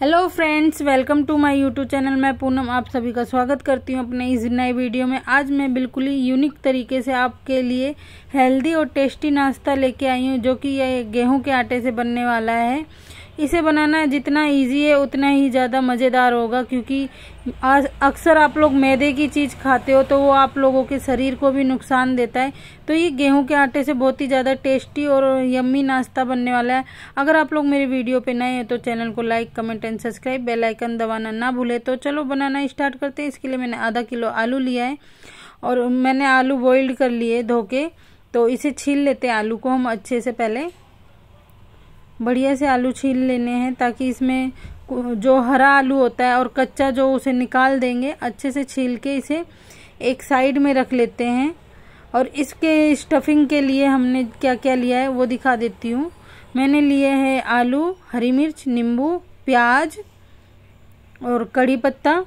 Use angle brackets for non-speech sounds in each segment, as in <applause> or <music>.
hello friends welcome to my YouTube channel मैं पूनम आप सभी का स्वागत करती हूँ अपने इस नए वीडियो में आज मैं बिल्कुल ही यूनिक तरीके से आपके लिए हेल्दी और टेस्टी नाश्ता लेके आई हूँ जो कि यह गेहूं के आटे से बनने वाला है इसे बनाना जितना इजी है उतना ही ज़्यादा मज़ेदार होगा क्योंकि अक्सर आप लोग मैदे की चीज़ खाते हो तो वो आप लोगों के शरीर को भी नुकसान देता है तो ये गेहूं के आटे से बहुत ही ज़्यादा टेस्टी और यम्मी नाश्ता बनने वाला है अगर आप लोग मेरे वीडियो पे नए हैं तो चैनल को like comment and subscribe bell icon दबाना ना भूले तो चलो बनाना स्टार्ट करते हैं इसके लिए मैंने आधा किलो आलू लिया है और मैंने आलू बॉइल्ड कर लिए धो के तो इसे छील लेते हैं आलू को हम अच्छे से पहले बढ़िया से आलू छील लेने हैं ताकि इसमें जो हरा आलू होता है और कच्चा जो उसे निकाल देंगे अच्छे से छील के इसे एक साइड में रख लेते हैं और इसके स्टफिंग के लिए हमने क्या क्या लिया है वो दिखा देती हूँ मैंने लिए है आलू हरी मिर्च नींबू प्याज और कड़ी पत्ता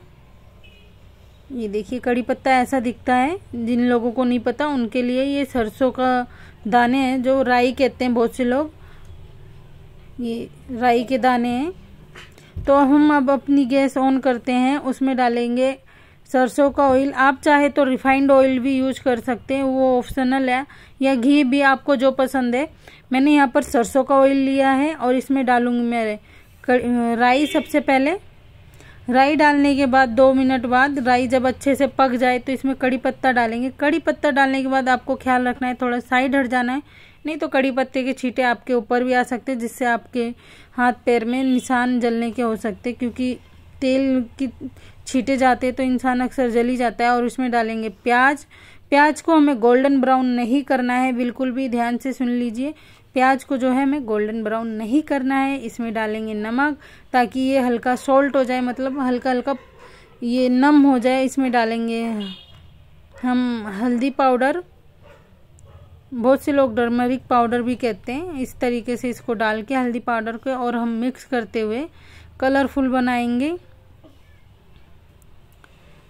ये देखिए कड़ी पत्ता ऐसा दिखता है जिन लोगों को नहीं पता उनके लिए ये सरसों का दाने हैं जो राई कहते हैं बहुत से लोग ये राई के दाने हैं तो हम अब अपनी गैस ऑन करते हैं उसमें डालेंगे सरसों का ऑयल आप चाहे तो रिफाइंड ऑयल भी यूज कर सकते हैं वो ऑप्शनल है या घी भी आपको जो पसंद है मैंने यहाँ पर सरसों का ऑयल लिया है और इसमें डालूंगी मैं राई सबसे पहले राई डालने के बाद दो मिनट बाद राई जब अच्छे से पक जाए तो इसमें कड़ी पत्ता डालेंगे कड़ी पत्ता डालने के बाद आपको ख्याल रखना है थोड़ा साइड हट जाना है नहीं तो कड़ी पत्ते के छींटे आपके ऊपर भी आ सकते हैं जिससे आपके हाथ पैर में निशान जलने के हो सकते क्योंकि तेल की छींटे जाते तो इंसान अक्सर जल ही जाता है और उसमें डालेंगे प्याज प्याज को हमें गोल्डन ब्राउन नहीं करना है बिल्कुल भी ध्यान से सुन लीजिए प्याज को जो है हमें गोल्डन ब्राउन नहीं करना है इसमें डालेंगे नमक ताकि ये हल्का सॉल्ट हो जाए मतलब हल्का हल्का ये नम हो जाए इसमें डालेंगे हम हल्दी पाउडर बहुत से लोग टर्मरिक पाउडर भी कहते हैं इस तरीके से इसको डाल के हल्दी पाउडर को और हम मिक्स करते हुए कलरफुल बनाएंगे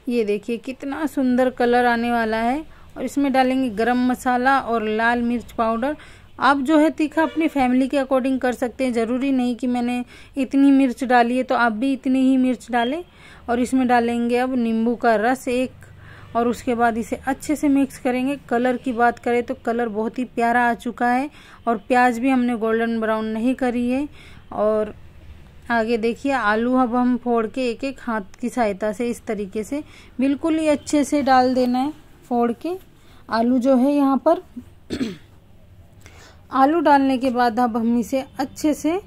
ये देखिए कितना सुंदर कलर आने वाला है और इसमें डालेंगे गरम मसाला और लाल मिर्च पाउडर आप जो है तीखा अपनी फैमिली के अकॉर्डिंग कर सकते हैं ज़रूरी नहीं कि मैंने इतनी मिर्च डाली है तो आप भी इतनी ही मिर्च डालें और इसमें डालेंगे अब नींबू का रस एक और उसके बाद इसे अच्छे से मिक्स करेंगे कलर की बात करें तो कलर बहुत ही प्यारा आ चुका है और प्याज भी हमने गोल्डन ब्राउन नहीं करी है और आगे देखिए आलू अब हम फोड़ के एक एक हाथ की सहायता से इस तरीके से बिल्कुल ही अच्छे से डाल देना है फोड़ के आलू जो है यहाँ पर <clears throat> आलू डालने के बाद अब हम इसे अच्छे से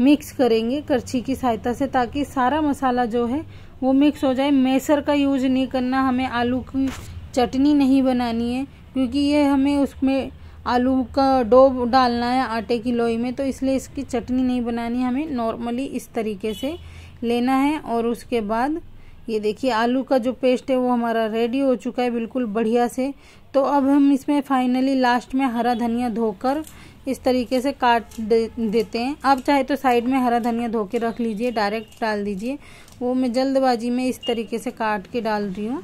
मिक्स करेंगे करछी की सहायता से ताकि सारा मसाला जो है वो मिक्स हो जाए मैसर का यूज नहीं करना हमें आलू की चटनी नहीं बनानी है क्योंकि ये हमें उसमें आलू का डो डालना है आटे की लोई में तो इसलिए इसकी चटनी नहीं बनानी हमें नॉर्मली इस तरीके से लेना है और उसके बाद ये देखिए आलू का जो पेस्ट है वो हमारा रेडी हो चुका है बिल्कुल बढ़िया से तो अब हम इसमें फाइनली लास्ट में हरा धनिया धोकर इस तरीके से काट दे, देते हैं आप चाहे तो साइड में हरा धनिया धो के रख लीजिए डायरेक्ट डाल दीजिए वो मैं जल्दबाजी में इस तरीके से काट के डाल रही हूँ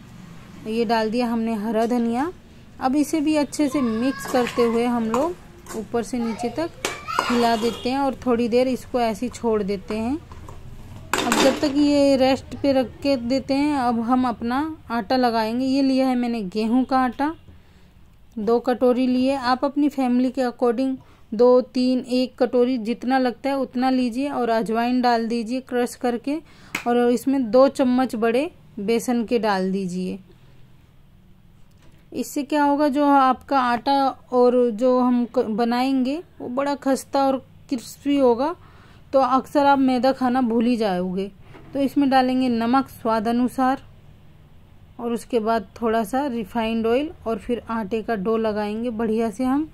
ये डाल दिया हमने हरा धनिया अब इसे भी अच्छे से मिक्स करते हुए हम लोग ऊपर से नीचे तक हिला देते हैं और थोड़ी देर इसको ऐसे छोड़ देते हैं अब जब तक ये रेस्ट पे रख के देते हैं अब हम अपना आटा लगाएंगे ये लिया है मैंने गेहूं का आटा दो कटोरी लिए आप अपनी फैमिली के अकॉर्डिंग दो तीन एक कटोरी जितना लगता है उतना लीजिए और अजवाइन डाल दीजिए क्रश करके और इसमें दो चम्मच बड़े बेसन के डाल दीजिए इससे क्या होगा जो आपका आटा और जो हम बनाएंगे वो बड़ा खस्ता और क्रिस्पी होगा तो अक्सर आप मैदा खाना भूल ही जाओगे तो इसमें डालेंगे नमक स्वाद अनुसार और उसके बाद थोड़ा सा रिफाइंड ऑयल और फिर आटे का डो लगाएंगे बढ़िया से हम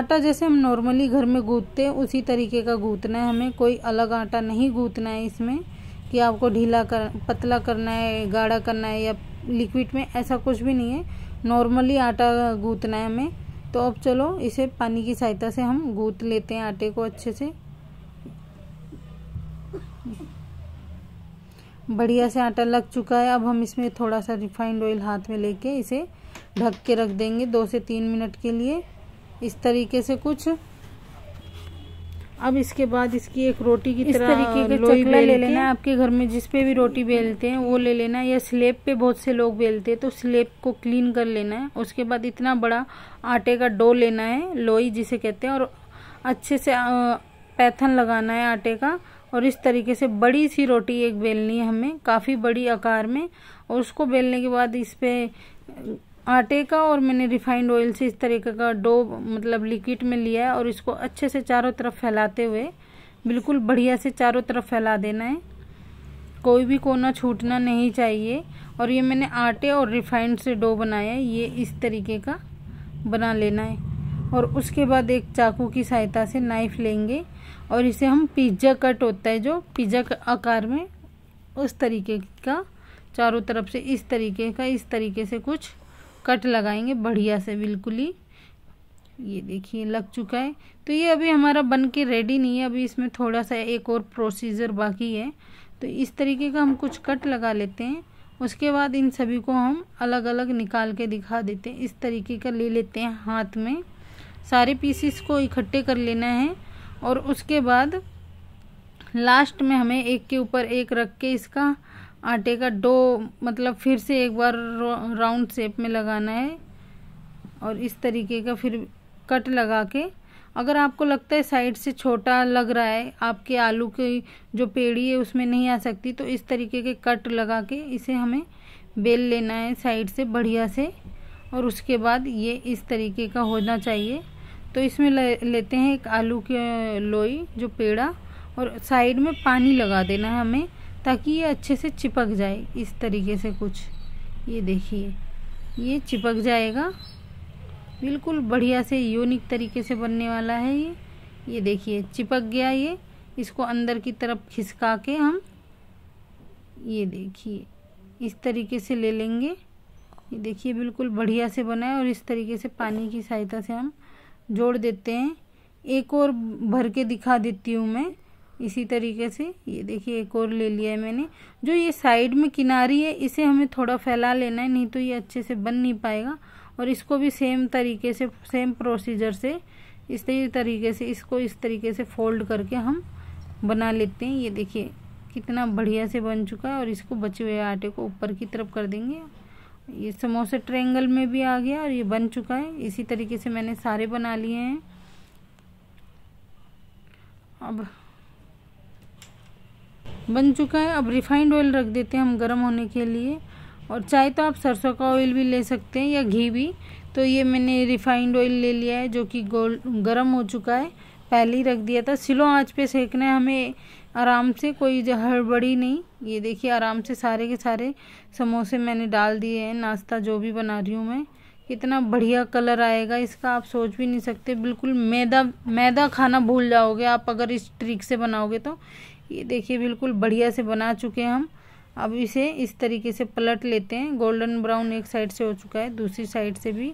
आटा जैसे हम नॉर्मली घर में गूंथते हैं उसी तरीके का गूंथना है हमें कोई अलग आटा नहीं गूंथना है इसमें कि आपको ढीला कर पतला करना है गाढ़ा करना है या लिक्विड में ऐसा कुछ भी नहीं है नॉर्मली आटा गूंथना है हमें तो अब चलो इसे पानी की सहायता से हम गूंथ लेते हैं आटे को अच्छे से बढ़िया से आटा लग चुका है अब हम इसमें थोड़ा सा रिफाइंड ऑयल हाथ में लेके इसे ढक के रख देंगे दो से तीन मिनट के लिए इस तरीके से कुछ अब इसके बाद इसकी एक रोटी की इस तरीके के चकला ले लेना आपके घर में जिस पे भी रोटी बेलते हैं वो ले लेना या स्लेब पे बहुत से लोग बेलते हैं तो स्लेब को क्लीन कर लेना है उसके बाद इतना बड़ा आटे का डो लेना है लोई जिसे कहते हैं और अच्छे से पैथन लगाना है आटे का और इस तरीके से बड़ी सी रोटी एक बेलनी है हमें काफ़ी बड़ी आकार में और उसको बेलने के बाद इस पर आटे का और मैंने रिफाइंड ऑयल से इस तरीके का डो मतलब लिक्विड में लिया है और इसको अच्छे से चारों तरफ फैलाते हुए बिल्कुल बढ़िया से चारों तरफ फैला देना है कोई भी कोना छूटना नहीं चाहिए और ये मैंने आटे और रिफाइंड से डो बनाया है ये इस तरीके का बना लेना है और उसके बाद एक चाकू की सहायता से नाइफ लेंगे और इसे हम पिज्जा कट होता है जो पिज्जा आकार में उस तरीके का चारों तरफ से इस तरीके का इस तरीके से कुछ कट लगाएंगे बढ़िया से बिल्कुल ही ये देखिए लग चुका है तो ये अभी हमारा बन के रेडी नहीं है अभी इसमें थोड़ा सा एक और प्रोसीजर बाकी है तो इस तरीके का हम कुछ कट लगा लेते हैं उसके बाद इन सभी को हम अलग अलग निकाल के दिखा देते हैं इस तरीके का ले लेते हैं हाथ में सारे पीसीस को इकट्ठे कर लेना है और उसके बाद लास्ट में हमें एक के ऊपर एक रख के इसका आटे का डो मतलब फिर से एक बार राउंड शेप में लगाना है और इस तरीके का फिर कट लगा के अगर आपको लगता है साइड से छोटा लग रहा है आपके आलू की जो पेड़ी है उसमें नहीं आ सकती तो इस तरीके के कट लगा के इसे हमें बेल लेना है साइड से बढ़िया से और उसके बाद ये इस तरीके का होना चाहिए तो इसमें ले, लेते हैं एक आलू की लोई जो पेड़ा और साइड में पानी लगा देना है हमें ताकि ये अच्छे से चिपक जाए इस तरीके से कुछ ये देखिए ये चिपक जाएगा बिल्कुल बढ़िया से यूनिक तरीके से बनने वाला है ये ये देखिए चिपक गया ये इसको अंदर की तरफ खिसका के हम ये देखिए इस तरीके से ले लेंगे ये देखिए बिल्कुल बढ़िया से बना है और इस तरीके से पानी की सहायता से हम जोड़ देते हैं एक और भर के दिखा देती हूँ मैं इसी तरीके से ये देखिए एक और ले लिया है मैंने जो ये साइड में किनारी है इसे हमें थोड़ा फैला लेना है नहीं तो ये अच्छे से बन नहीं पाएगा और इसको भी सेम तरीके से सेम प्रोसीजर से इस तरीके से इसको इस तरीके से फोल्ड करके हम बना लेते हैं ये देखिए कितना बढ़िया से बन चुका है और इसको बचे हुए आटे को ऊपर की तरफ कर देंगे ये समोसे ट्रेंगल में भी आ गया और ये बन चुका है इसी तरीके से मैंने सारे बना लिए हैं अब बन चुका है अब रिफाइंड ऑयल रख देते हैं हम गर्म होने के लिए और चाहे तो आप सरसों का ऑयल भी ले सकते हैं या घी भी तो ये मैंने रिफाइंड ऑयल ले लिया है जो कि गोल्ड गर्म हो चुका है पहले ही रख दिया था स्लो आँच पे सेकना है हमें आराम से कोई हड़बड़ी नहीं ये देखिए आराम से सारे के सारे समोसे मैंने डाल दिए हैं नाश्ता जो भी बना रही हूँ मैं कितना बढ़िया कलर आएगा इसका आप सोच भी नहीं सकते बिल्कुल मैदा मैदा खाना भूल जाओगे आप अगर इस ट्रिक से बनाओगे तो ये देखिए बिल्कुल बढ़िया से बना चुके हैं हम अब इसे इस तरीके से पलट लेते हैं गोल्डन ब्राउन एक साइड से हो चुका है दूसरी साइड से भी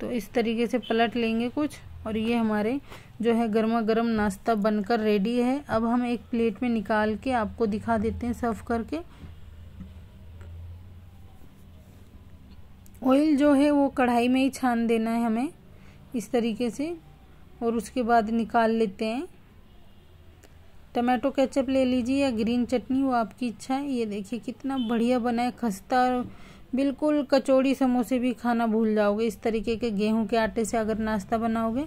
तो इस तरीके से पलट लेंगे कुछ और ये हमारे जो है गर्मा गर्म नाश्ता बनकर रेडी है अब हम एक प्लेट में निकाल के आपको दिखा देते हैं सर्व करके ऑयल जो है वो कढ़ाई में ही छान देना है हमें इस तरीके से और उसके बाद निकाल लेते हैं टमाटो केचप ले लीजिए या ग्रीन चटनी वो आपकी इच्छा है ये देखिए कितना बढ़िया बना है खस्ता बिल्कुल कचौड़ी समोसे भी खाना भूल जाओगे इस तरीके के गेहूं के आटे से अगर नाश्ता बनाओगे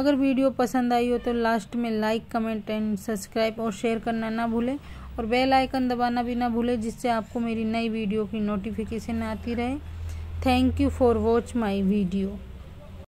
अगर वीडियो पसंद आई हो तो लास्ट में लाइक कमेंट एंड सब्सक्राइब और शेयर करना ना भूलें और बेल आइकन दबाना भी ना भूलें जिससे आपको मेरी नई वीडियो की नोटिफिकेशन आती रहे thank you for watch my video